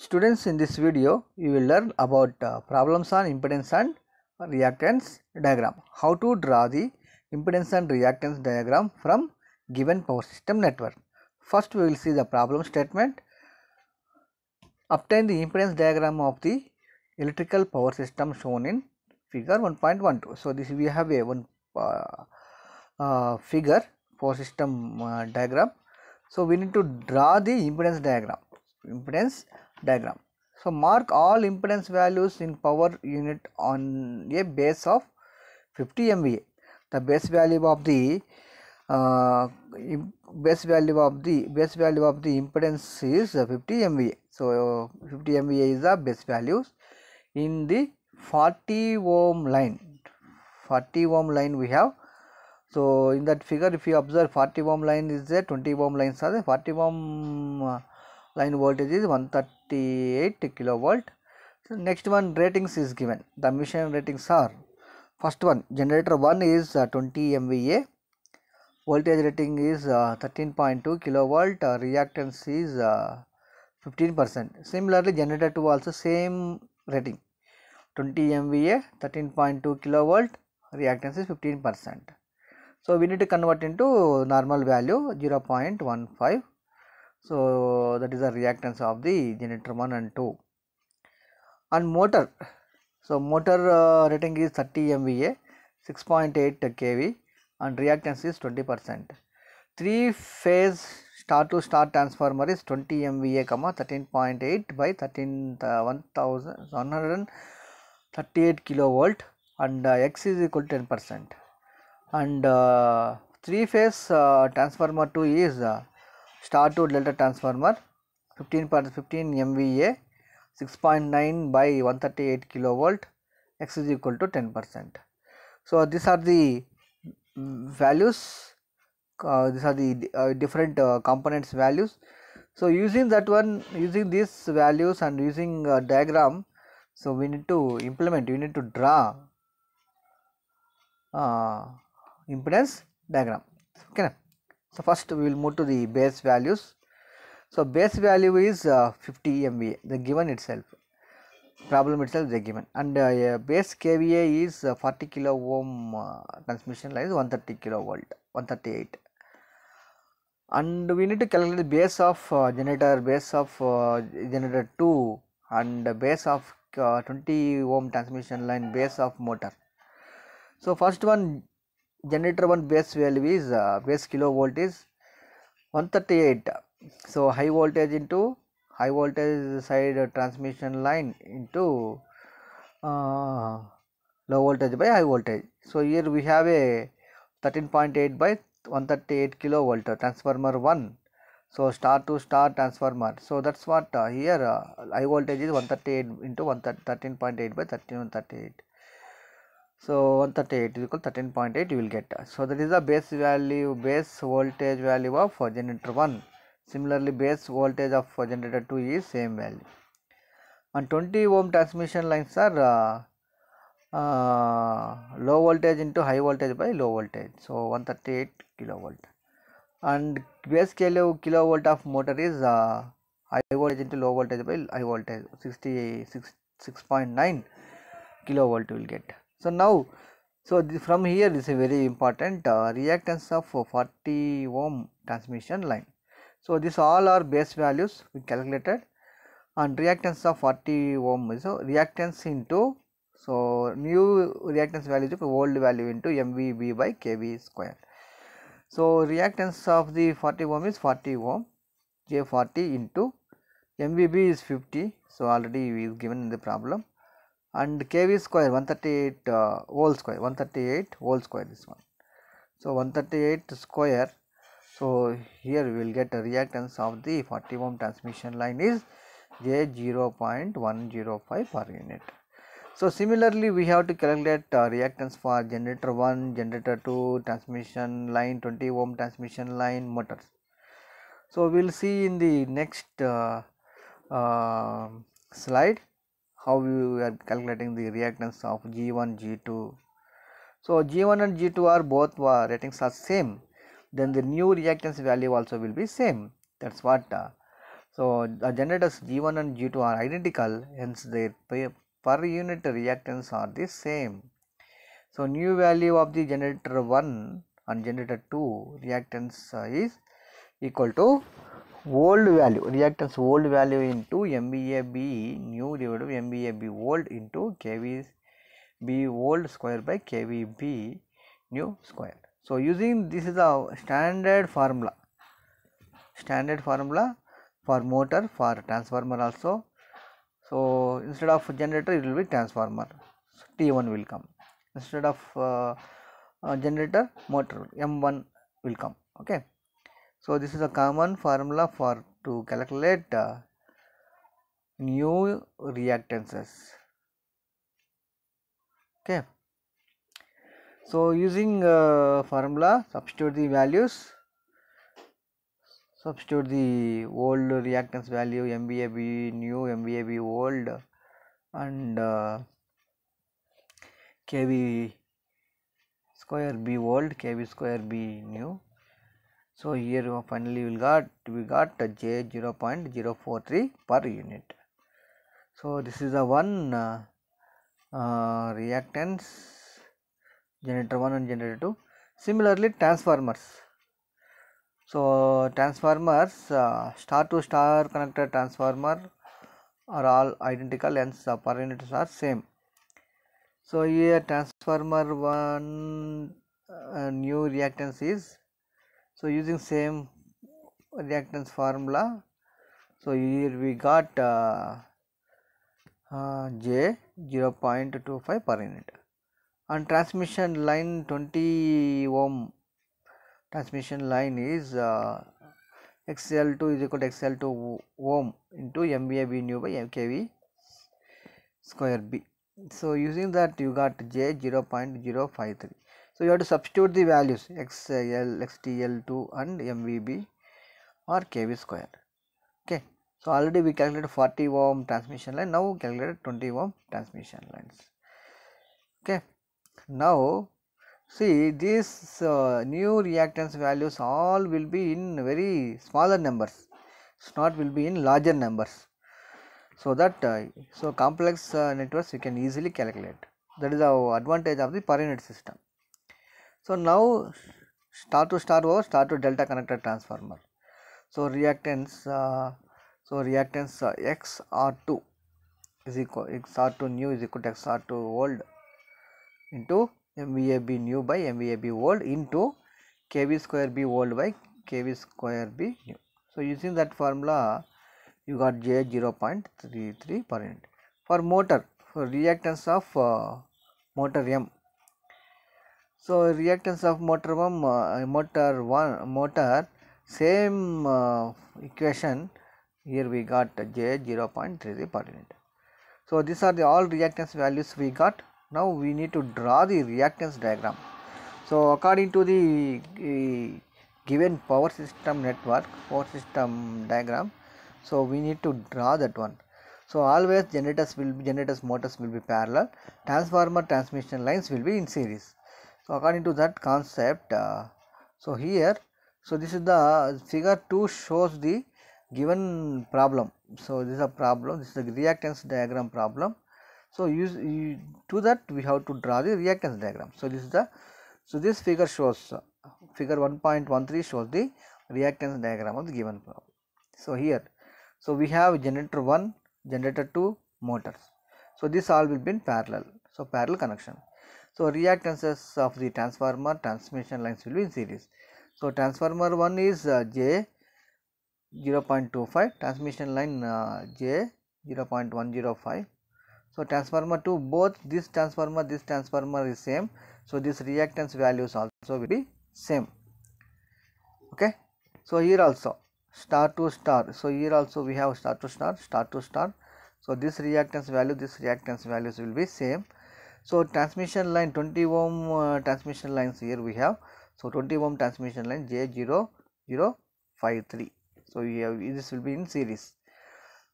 Students in this video you will learn about uh, problems on impedance and reactance diagram. How to draw the impedance and reactance diagram from given power system network. First we will see the problem statement. Obtain the impedance diagram of the electrical power system shown in figure 1.12. So this we have a one uh, uh, figure power system uh, diagram. So we need to draw the impedance diagram. Impedance diagram. So mark all impedance values in power unit on a base of 50 MVA. The base value of the uh, base value of the base value of the impedance is 50 MVA. So 50 MVA is the base values in the 40 ohm line. 40 ohm line we have. So in that figure, if you observe 40 ohm line is there, 20 ohm lines are there. 40 ohm line voltage is 138 kilovolt so next one ratings is given the mission ratings are first one generator 1 is uh, 20 mva voltage rating is 13.2 uh, kilovolt uh, reactance is uh, 15 percent similarly generator 2 also same rating 20 mva 13.2 kilovolt reactance is 15 percent so we need to convert into normal value 0.15 so that is the reactance of the generator 1 and 2 and motor so motor uh, rating is 30 MVA 6.8 kV and reactance is 20 percent three phase star to star transformer is 20 MVA comma 13.8 by 13 uh, 1138 kilovolt and uh, X is equal to 10 percent and uh, three phase uh, transformer 2 is uh, star to delta transformer 15 per 15 MVA 6.9 by 138 kilovolt x is equal to 10 percent. So, these are the values uh, these are the uh, different uh, components values. So, using that one using these values and using diagram so we need to implement we need to draw uh, impedance diagram okay so first we will move to the base values so base value is uh, 50 MVA the given itself problem itself they given and uh, base KVA is uh, 40 kilo ohm uh, transmission line is 130 kilovolt 138 and we need to calculate the base of uh, generator base of uh, generator 2 and base of 20 ohm transmission line base of motor so first one generator 1 base value is uh, base kilovolt is 138 so high voltage into high voltage side transmission line into uh, low voltage by high voltage so here we have a 13.8 by 138 kilovolt uh, transformer 1 so star to star transformer so that's what uh, here uh, high voltage is 138 into 113.8 by 1338 so 138 is equal 13.8 you will get so that is the base value base voltage value of for generator 1 similarly base voltage of for generator 2 is same value and 20 ohm transmission lines are uh, uh, low voltage into high voltage by low voltage so 138 kilovolt and base kilo kilovolt of motor is uh, high voltage into low voltage by high voltage 66.9 6.9 kilovolt will get so now so from here is a very important uh, reactance of 40 ohm transmission line so this all are base values we calculated and reactance of 40 ohm is so reactance into so new reactance value of old value into MVB by kV square. So reactance of the 40 ohm is 40 ohm J40 into MVB is 50. So already is given in the problem and kv square 138 uh, square 138 volt square this one so 138 square so here we will get a reactance of the 40 ohm transmission line is j 0.105 per unit so similarly we have to calculate uh, reactance for generator 1 generator 2 transmission line 20 ohm transmission line motors so we will see in the next uh, uh slide how we are calculating the reactance of G1, G2. So G1 and G2 are both ratings are same then the new reactance value also will be same that's what uh, so the generators G1 and G2 are identical hence their per unit reactance are the same. So new value of the generator 1 and generator 2 reactance uh, is equal to old value reactance old value into m b a b new divided by m b a b old into KVB old square by KVB new square. So using this is a standard formula standard formula for motor for transformer also. So instead of generator it will be transformer so, T1 will come instead of uh, uh, generator motor M1 will come okay. So, this is a common formula for to calculate uh, new reactances. Okay. So, using uh, formula substitute the values, substitute the old reactance value MBAB new MBAB old and uh, KB square B old KB square B new so, here finally we got we got J 0 0.043 per unit. So, this is the one uh, uh, reactants generator 1 and generator 2. Similarly, transformers. So, transformers uh, star to star connected transformer are all identical and the per units are same. So, here transformer 1 uh, new reactance is so using same reactance formula so here we got uh, uh, J 0 0.25 per unit And transmission line 20 ohm transmission line is uh, XL2 is equal to XL2 ohm into MVA B nu by MKV square B. So using that you got J 0 0.053 so you have to substitute the values xl xtl2 and mvb or kv square okay so already we calculated 40 ohm transmission line now we calculated 20 ohm transmission lines okay now see these uh, new reactance values all will be in very smaller numbers it's not will be in larger numbers so that uh, so complex uh, networks you can easily calculate that is our advantage of the per unit system so now star to star or star to delta connected transformer so reactance uh, so reactance uh, x r2 is equal x r2 new is equal to x r2 old into MVAB new by MVAB old into kV square B old by kV square B new. So using that formula you got J 0 0.33 per unit. For motor for reactance of uh, motor M so reactance of motor one uh, motor one motor same uh, equation here we got J 0 0.33 per unit. So these are the all reactance values we got. Now we need to draw the reactance diagram. So according to the uh, given power system network power system diagram so we need to draw that one so always generators will be generators motors will be parallel transformer transmission lines will be in series so according to that concept uh, so here so this is the figure 2 shows the given problem so this is a problem this is the reactance diagram problem so use to that we have to draw the reactance diagram so this is the so this figure shows uh, figure 1.13 shows the reactance diagram of the given problem so here so we have generator 1 generator 2 motors so this all will be in parallel so parallel connection so, reactances of the transformer transmission lines will be in series. So, transformer 1 is uh, J 0.25, transmission line uh, J 0.105. So, transformer 2 both this transformer this transformer is same. So, this reactance values also will be same. Okay. So, here also star to star. So, here also we have star to star star to star. So, this reactance value this reactance values will be same so transmission line 20 ohm uh, transmission lines here we have so 20 ohm transmission line j0053 so we have this will be in series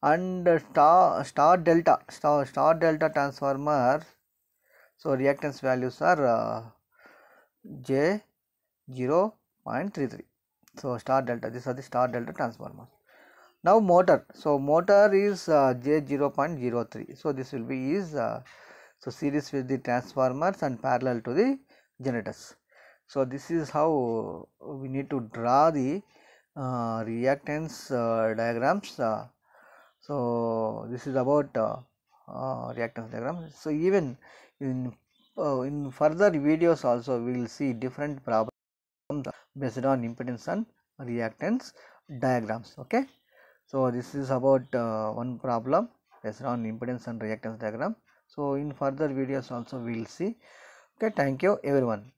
and uh, star star delta star star delta transformer so reactance values are uh, j 0.33 so star delta this are the star delta transformers now motor so motor is uh, j 0.03 so this will be is uh, so, series with the transformers and parallel to the generators. So, this is how we need to draw the uh, reactance uh, diagrams. Uh, so, this is about uh, uh, reactance diagram. So, even in uh, in further videos also we will see different problems based on impedance and reactance diagrams. Okay. So, this is about one problem based on impedance and reactance diagram. So in further videos also we will see. Okay, thank you everyone.